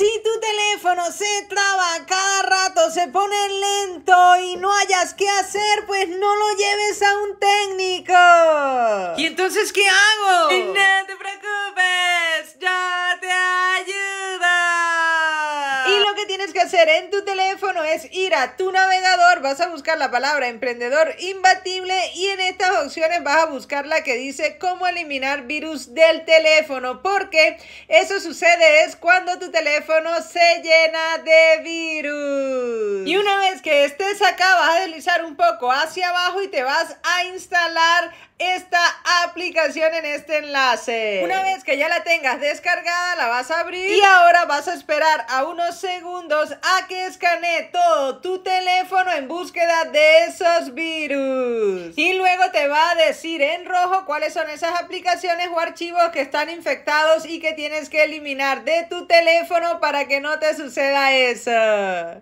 Si tu teléfono se traba cada rato, se pone lento y no hayas qué hacer, pues no lo lleves a un técnico. ¿Y entonces qué hago? tienes que hacer en tu teléfono es ir a tu navegador, vas a buscar la palabra emprendedor imbatible y en estas opciones vas a buscar la que dice cómo eliminar virus del teléfono, porque eso sucede es cuando tu teléfono se llena de virus. Y una vez que estés acá vas a deslizar un poco hacia abajo y te vas a instalar esta aplicación en este enlace. Una vez que ya la tengas descargada, la vas a abrir y ahora vas a esperar a unos segundos a que escane todo tu teléfono en búsqueda de esos virus. Y luego te va a decir en rojo cuáles son esas aplicaciones o archivos que están infectados y que tienes que eliminar de tu teléfono para que no te suceda eso.